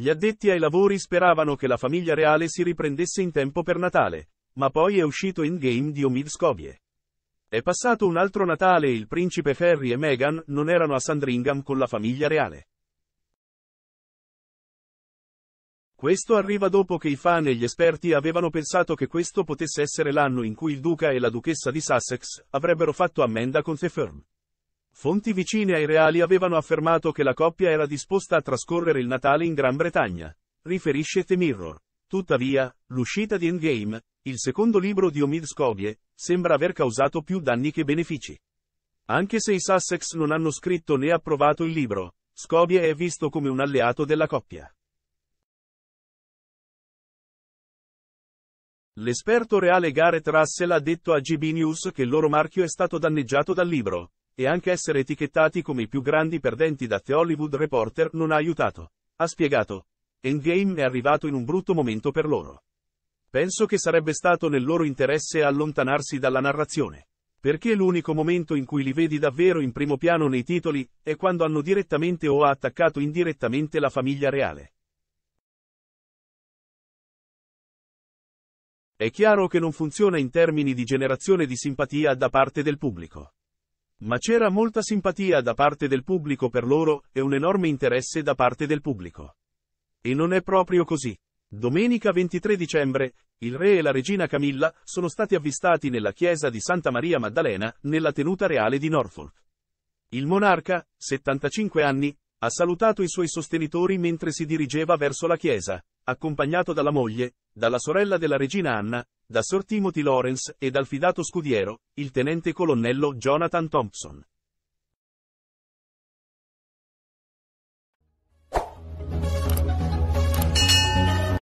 Gli addetti ai lavori speravano che la famiglia reale si riprendesse in tempo per Natale, ma poi è uscito in game di Omid Scovie. È passato un altro Natale e il principe Ferry e Meghan non erano a Sandringham con la famiglia reale. Questo arriva dopo che i fan e gli esperti avevano pensato che questo potesse essere l'anno in cui il duca e la duchessa di Sussex avrebbero fatto ammenda con The Firm. Fonti vicine ai reali avevano affermato che la coppia era disposta a trascorrere il Natale in Gran Bretagna, riferisce The Mirror. Tuttavia, l'uscita di Endgame, il secondo libro di Omid Scobie, sembra aver causato più danni che benefici. Anche se i Sussex non hanno scritto né approvato il libro, Scobie è visto come un alleato della coppia. L'esperto reale Gareth Russell ha detto a GB News che il loro marchio è stato danneggiato dal libro, e anche essere etichettati come i più grandi perdenti da The Hollywood Reporter non ha aiutato. Ha spiegato. Endgame è arrivato in un brutto momento per loro. Penso che sarebbe stato nel loro interesse allontanarsi dalla narrazione. Perché l'unico momento in cui li vedi davvero in primo piano nei titoli è quando hanno direttamente o ha attaccato indirettamente la famiglia reale. È chiaro che non funziona in termini di generazione di simpatia da parte del pubblico. Ma c'era molta simpatia da parte del pubblico per loro e un enorme interesse da parte del pubblico. E non è proprio così. Domenica 23 dicembre, il re e la regina Camilla sono stati avvistati nella chiesa di Santa Maria Maddalena, nella tenuta reale di Norfolk. Il monarca, 75 anni, ha salutato i suoi sostenitori mentre si dirigeva verso la chiesa, accompagnato dalla moglie, dalla sorella della regina Anna, da Sir Timothy Lawrence e dal fidato scudiero, il tenente colonnello Jonathan Thompson.